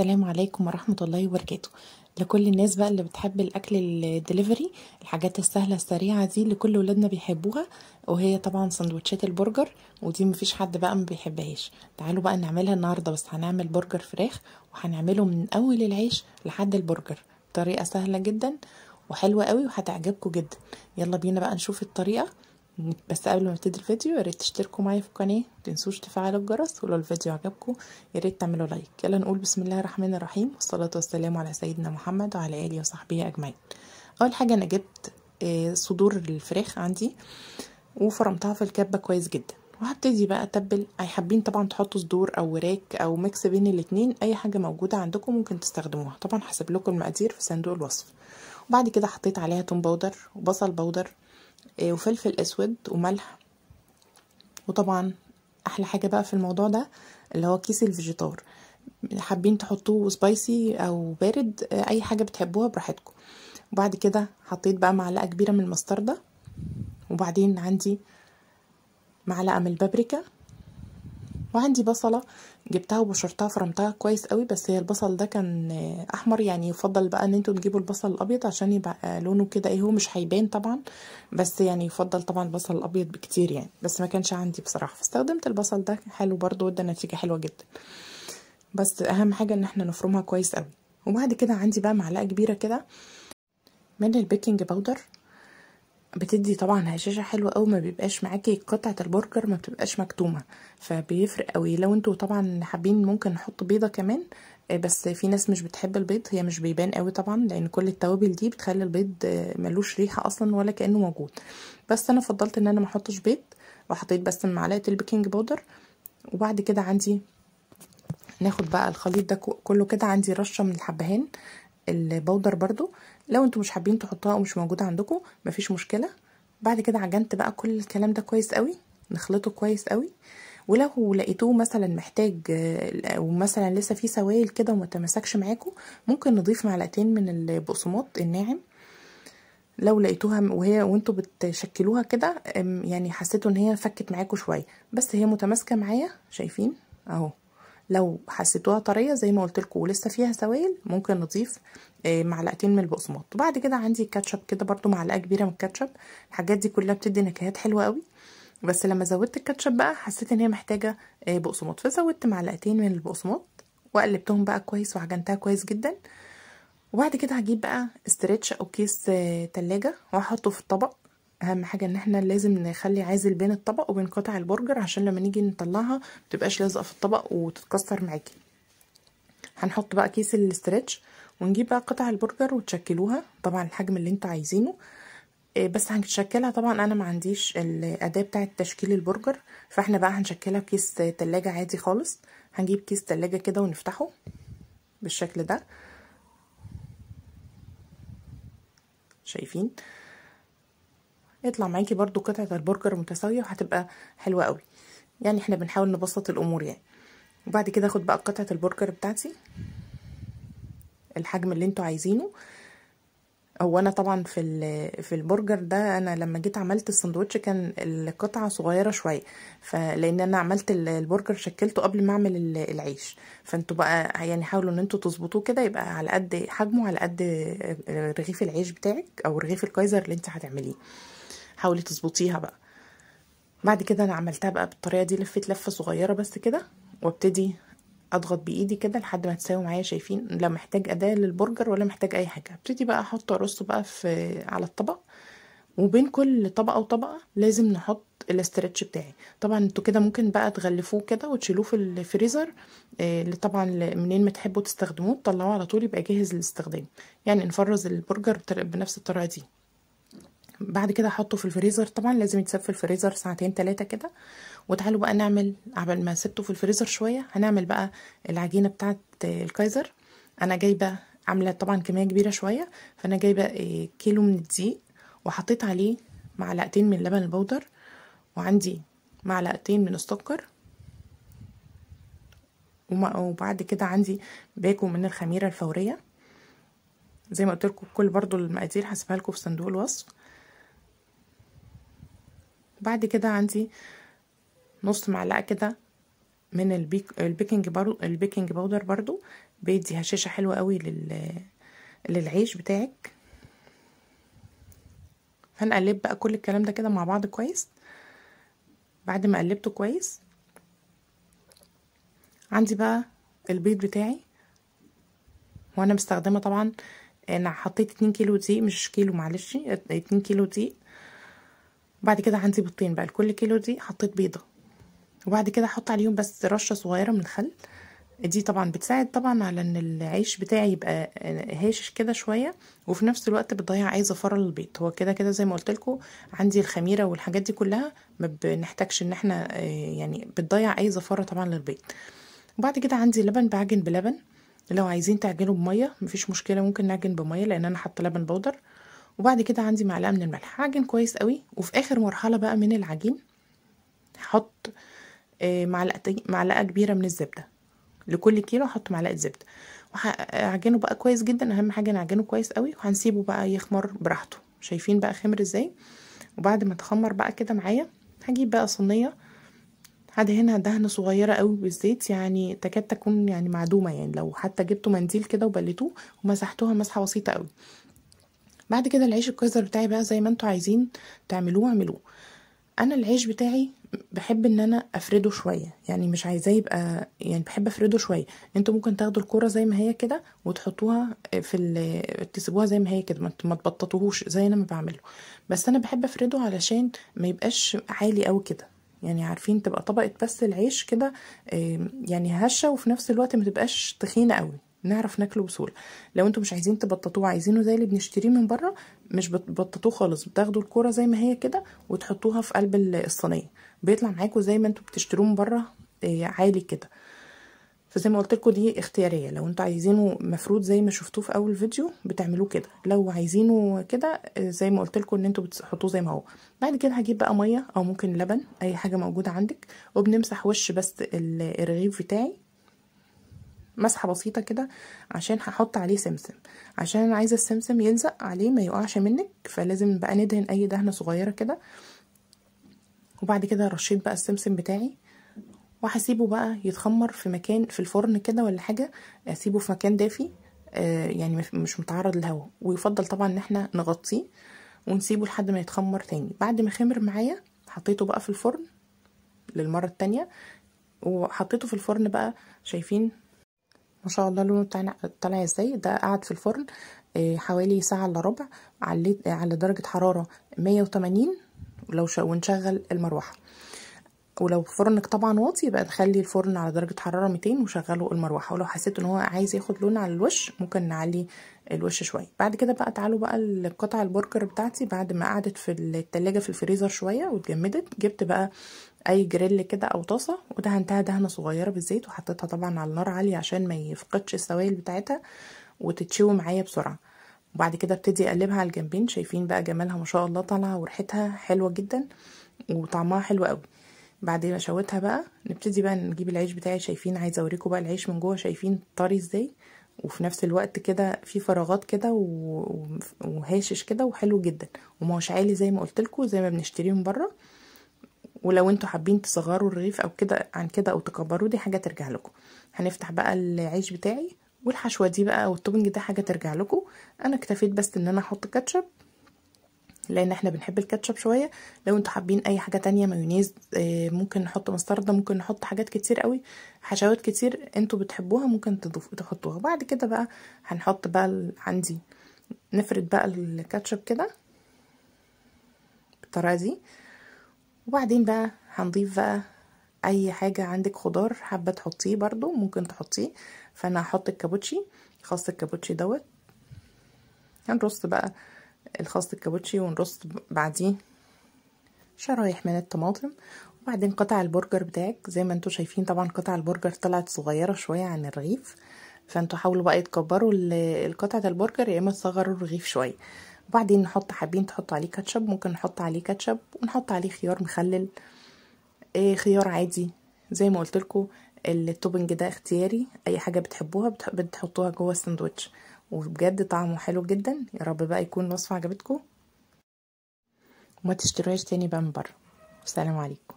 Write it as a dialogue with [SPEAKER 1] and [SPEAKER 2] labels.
[SPEAKER 1] السلام عليكم ورحمة الله وبركاته لكل الناس بقى اللي بتحب الأكل الدليفري الحاجات السهلة السريعة دي اللي كل ولادنا بيحبوها وهي طبعا سندوتشات البرجر ودي مفيش حد بقى ما بيحبهاش تعالوا بقى نعملها النهاردة بس هنعمل برجر فراخ وهنعمله من أول العيش لحد البرجر طريقة سهلة جدا وحلوة قوي وهتعجبكم جدا يلا بينا بقى نشوف الطريقة بس قبل ما ابتدي الفيديو يا ريت تشتركوا معايا في القناه متنسوش تفعلوا الجرس ولو الفيديو عجبكم يا ريت تعملوا لايك يلا نقول بسم الله الرحمن الرحيم والصلاه والسلام على سيدنا محمد وعلى اله وصحبه اجمعين اول حاجه انا جبت آه، صدور الفراخ عندي وفرمتها في الكبه كويس جدا وهبتدي بقى اتبل اي حابين طبعا تحطوا صدور او وراك او ميكس بين الاثنين اي حاجه موجوده عندكم ممكن تستخدموها طبعا هسيب لكم المقادير في صندوق الوصف وبعد كده حطيت عليها توم باودر وبصل باودر آه، وفلفل اسود وملح وطبعا احلى حاجه بقى في الموضوع ده اللي هو كيس الفيجيتار حابين تحطوه سبايسي او بارد آه، اي حاجه بتحبوها براحتكم وبعد كده حطيت بقى معلقه كبيره من المستردة وبعدين عندي معلقه من البابريكا وعندي بصله جبتها وبشرتها فرمتها كويس قوي بس هي البصل ده كان احمر يعني يفضل بقى ان انتوا تجيبوا البصل الابيض عشان يبقى لونه كده ايه هو مش هيبان طبعا بس يعني يفضل طبعا البصل الابيض بكتير يعني بس ما كانش عندي بصراحه فاستخدمت البصل ده حلو برضو وده نتيجه حلوه جدا بس اهم حاجه ان احنا نفرمها كويس قوي وبعد كده عندي بقى معلقه كبيره كده من البيكنج باودر بتدي طبعا هشاشه حلوه قوي ما بيبقاش معاكي قطعه البرجر ما بتبقاش مكتومه فبيفرق قوي لو انتوا طبعا حابين ممكن نحط بيضه كمان آه، بس في ناس مش بتحب البيض هي مش بيبان قوي طبعا لان كل التوابل دي بتخلي البيض آه، ملوش ريحه اصلا ولا كانه موجود بس انا فضلت ان انا ما احطش بيض وحطيت بس معلقه البيكنج بودر وبعد كده عندي ناخد بقى الخليط ده كله كده عندي رشه من الحبهان البودر برضو لو انتم مش حابين تحطوها او مش موجوده عندكم مفيش مشكله بعد كده عجنت بقى كل الكلام ده كويس قوي نخلطه كويس قوي ولو لقيتوه مثلا محتاج آه، ومثلا لسه فيه سوائل كده وما تمسكش معاكم ممكن نضيف معلقتين من البقسماط الناعم لو لقيتوها وهي وانتوا بتشكلوها كده يعني حسيتوا ان هي فكت معاكم شويه بس هي متماسكه معايا شايفين اهو لو حسيتوها طريه زي ما قلت لكم ولسه فيها سوائل ممكن نضيف آه، معلقتين من البقسماط وبعد كده عندي الكاتشب كده برضو معلقه كبيره من الكاتشب الحاجات دي كلها بتدي نكهات حلوه قوي بس لما زودت الكاتشب بقى حسيت ان هي محتاجه آه، بقسماط فزودت معلقتين من البقسماط وقلبتهم بقى كويس وعجنتها كويس جدا وبعد كده هجيب بقى استرتش او كيس آه، تلاجة وهحطه في الطبق اهم حاجه ان احنا لازم نخلي عازل بين الطبق وبين قطع البرجر عشان لما نيجي نطلعها متبقاش لازقه في الطبق وتتكسر معاكي هنحط بقى كيس الاسترتش ونجيب بقى قطع البرجر وتشكلوها طبعا الحجم اللي انتوا عايزينه آه، بس هنشكلها طبعا انا ما عنديش الاداه بتاعه تشكيل البرجر فاحنا بقى هنشكلها بكيس تلاجة عادي خالص هنجيب كيس تلاجة كده ونفتحه بالشكل ده شايفين هيطلع معاكي برضو قطعة البرجر متساوية وهتبقى حلوة قوي يعني احنا بنحاول نبسط الامور يعني وبعد كده اخد بقى قطعة البرجر بتاعتي الحجم اللي انتوا عايزينه هو انا طبعا في في البرجر ده انا لما جيت عملت السندوتش كان القطعه صغيره شويه فلان انا عملت البرجر شكلته قبل ما اعمل العيش فانتوا بقى يعني حاولوا ان انتوا تظبطوه كده يبقى على قد حجمه على قد آه، رغيف العيش بتاعك او رغيف الكايزر اللي انت هتعمليه حاولي تظبطيها بقى بعد كده انا عملتها بقى بالطريقه دي لفيت لفه صغيره بس كده وابتدي اضغط بايدي كده لحد ما تساوي معايا شايفين لا محتاج اداه للبرجر ولا محتاج اي حاجه ابتدي بقى احط ارصه بقى في على الطبق وبين كل طبقه وطبقه لازم نحط الاسترتش بتاعي طبعا انتوا كده ممكن بقى تغلفوه كده وتشيلوه في الفريزر اللي آه، طبعا منين ما تحبوا تستخدموه تطلعوه على طول يبقى جاهز للاستخدام يعني نفرز البرجر بنفس الطريقه دي بعد كده هحطه في الفريزر طبعا لازم يتساب في الفريزر ساعتين ثلاثه كده وتعالوا بقى نعمل قبل ما سبته في الفريزر شويه هنعمل بقى العجينه بتاعه الكايزر انا جايبه عامله طبعا كميه كبيره شويه فانا جايبه آه، كيلو من الدقيق وحطيت عليه معلقتين من لبن البودر وعندي معلقتين من السكر وبعد كده عندي باكو من الخميره الفوريه زي ما قلت لكم كل برضو المقادير هسيبها لكم في صندوق الوصف بعد كده عندي نص معلقه كده من البيك البيكنج بارو البيكنج باودر برضو بيدي هشاشه حلوه قوي لل للعيش بتاعك هنقلب بقى كل الكلام ده كده مع بعض كويس بعد ما قلبته كويس عندي بقى البيض بتاعي وانا مستخدمه طبعا انا حطيت اتنين كيلو دقيق مش كيلو معلش اتنين كيلو دقيق وبعد كده عندي بيضتين بقى لكل كيلو دي حطيت بيضه وبعد كده احط عليهم بس رشه صغيره من الخل دي طبعا بتساعد طبعا على ان العيش بتاعي يبقى هاشش كده شويه وفي نفس الوقت بتضيع اي زفاره للبيض هو كده كده زي ما قلت لكم عندي الخميره والحاجات دي كلها ما بنحتاجش ان احنا آه، يعني بتضيع اي زفاره طبعا للبيض وبعد كده عندي لبن بعجن بلبن لو عايزين تعجنوا بميه مفيش مشكله ممكن نعجن بميه لان انا حاطه لبن بودر وبعد كده عندي معلقه من الملح هعجن كويس قوي وفي اخر مرحله بقى من العجين هحط آه، معلقتين معلقه كبيره من الزبده لكل كيلو هحط معلقه زبده وهعجنه بقى كويس جدا اهم حاجه نعجنه كويس قوي وهنسيبه بقى يخمر براحته شايفين بقى خمر ازاي وبعد ما تخمر بقى كده معايا هجيب بقى صينيه هدهنها دهن صغيرة قوي بالزيت يعني تكاد تكون يعني معدومة يعني لو حتى جبتوا منديل كده وبليتوه ومسحتوها مسحة بسيطة قوي بعد كده العيش الكايزر بتاعي بقى زي ما انتوا عايزين تعملوه اعملوه انا العيش بتاعي بحب ان انا افرده شويه يعني مش عايزاه يبقى يعني بحب افرده شويه انتوا ممكن تاخدوا الكره زي ما هي كده وتحطوها في ال... تسيبوها زي ما هي كده ما تبططوهوش زي انا ما بعمله بس انا بحب افرده علشان ما يبقاش عالي قوي كده يعني عارفين تبقى طبقه بس العيش كده يعني هشه وفي نفس الوقت ما تبقاش تخينه قوي نعرف ناكله بسهوله لو انتوا مش عايزين تبططوه عايزينه زي اللي بنشتريه من بره مش بتبططوه خالص بتاخدوا الكوره زي ما هي كده وتحطوها في قلب الصينيه بيطلع معاكم زي ما انتوا بتشتروه من بره آه، عالي كده فزي ما قلت لكم دي اختياريه لو انتوا عايزينه مفروض زي ما شفتوه في اول فيديو بتعملوه كده لو عايزينه كده آه، زي ما قلت لكم ان انتوا بتحطوه زي ما هو بعد كده هجيب بقى ميه او ممكن لبن اي حاجه موجوده عندك وبنمسح وش بس الرغيف بتاعي مسحه بسيطه كده عشان هحط عليه سمسم عشان انا عايزه السمسم يلزق عليه ما يقعش منك فلازم بقى ندهن اي دهنه صغيره كده وبعد كده رشيت بقى السمسم بتاعي وهسيبه بقى يتخمر في مكان في الفرن كده ولا حاجه اسيبه في مكان دافي آه يعني مش متعرض للهواء ويفضل طبعا ان احنا نغطيه ونسيبه لحد ما يتخمر تاني بعد ما خمر معايا حطيته بقى في الفرن للمره التانيه وحطيته في الفرن بقى شايفين ما شاء الله لونه طالع ازاي ده قعد في الفرن آه، حوالي ساعه الا ربع على درجه حراره 180 ولو ونشغل المروحه ولو فرنك طبعا واطي يبقى تخلي الفرن على درجه حراره 200 وشغلوا المروحه ولو حسيت ان هو عايز ياخد لون على الوش ممكن نعلي الوش شويه بعد كده بقى تعالوا بقى القطع البرجر بتاعتي بعد ما قعدت في التلاجة في الفريزر شويه واتجمدت جبت بقى اي جريل كده او طاسه ودهنتها دهنه صغيره بالزيت وحطيتها طبعا على النار عاليه عشان ما يفقدش السوائل بتاعتها وتتشوي معايا بسرعه وبعد كده ابتدي اقلبها على الجنبين شايفين بقى جمالها ما شاء الله طالعه وريحتها حلوه جدا وطعمها حلو قوي بعد ما شوتها بقى نبتدي بقى نجيب العيش بتاعي شايفين عايزه اوريكم بقى العيش من جوه شايفين طري ازاي وفي نفس الوقت كده في فراغات كده وهاشش كده وحلو جدا وماهوش عالي زي ما قلت لكم زي ما بنشتريه من بره ولو انتوا حابين تصغروا الرغيف او كده عن كده او تكبروه دي حاجه ترجع لكم هنفتح بقى العيش بتاعي والحشوه دي بقى والتوبنج ده حاجه ترجع لكم انا اكتفيت بس ان انا احط كاتشب لان احنا بنحب الكاتشب شويه لو انتوا حابين اي حاجه تانية مايونيز آه، ممكن نحط مستردة ممكن نحط حاجات كتير قوي حشوات كتير انتوا بتحبوها ممكن تحطوها بعد كده بقى هنحط بقى عندي نفرد بقى الكاتشب كده بالطريقه دي وبعدين بقى هنضيف بقى اي حاجه عندك خضار حابه تحطيه برضو ممكن تحطيه فانا هحط الكابوتشي خاص الكابوتشي دوت هنرص بقى الخاص الكابوتشي ونرص بعديه شرايح من الطماطم وبعدين قطع البرجر بتاعك زي ما انتوا شايفين طبعا قطع البرجر طلعت صغيره شويه عن الرغيف فانتوا حاولوا بقى تكبروا القطعة البرجر يا اما تصغروا الرغيف شويه وبعدين نحط حابين تحطوا عليه كاتشب ممكن نحط عليه كاتشب ونحط عليه خيار مخلل إيه خيار عادي زي ما قلت لكم التوبنج ده اختياري اي حاجه بتحبوها بتحطوها جوه الساندوتش وبجد طعمه حلو جدا يا رب بقى يكون الوصفه عجبتكم وما تشتروهاش تاني بقى من بره السلام عليكم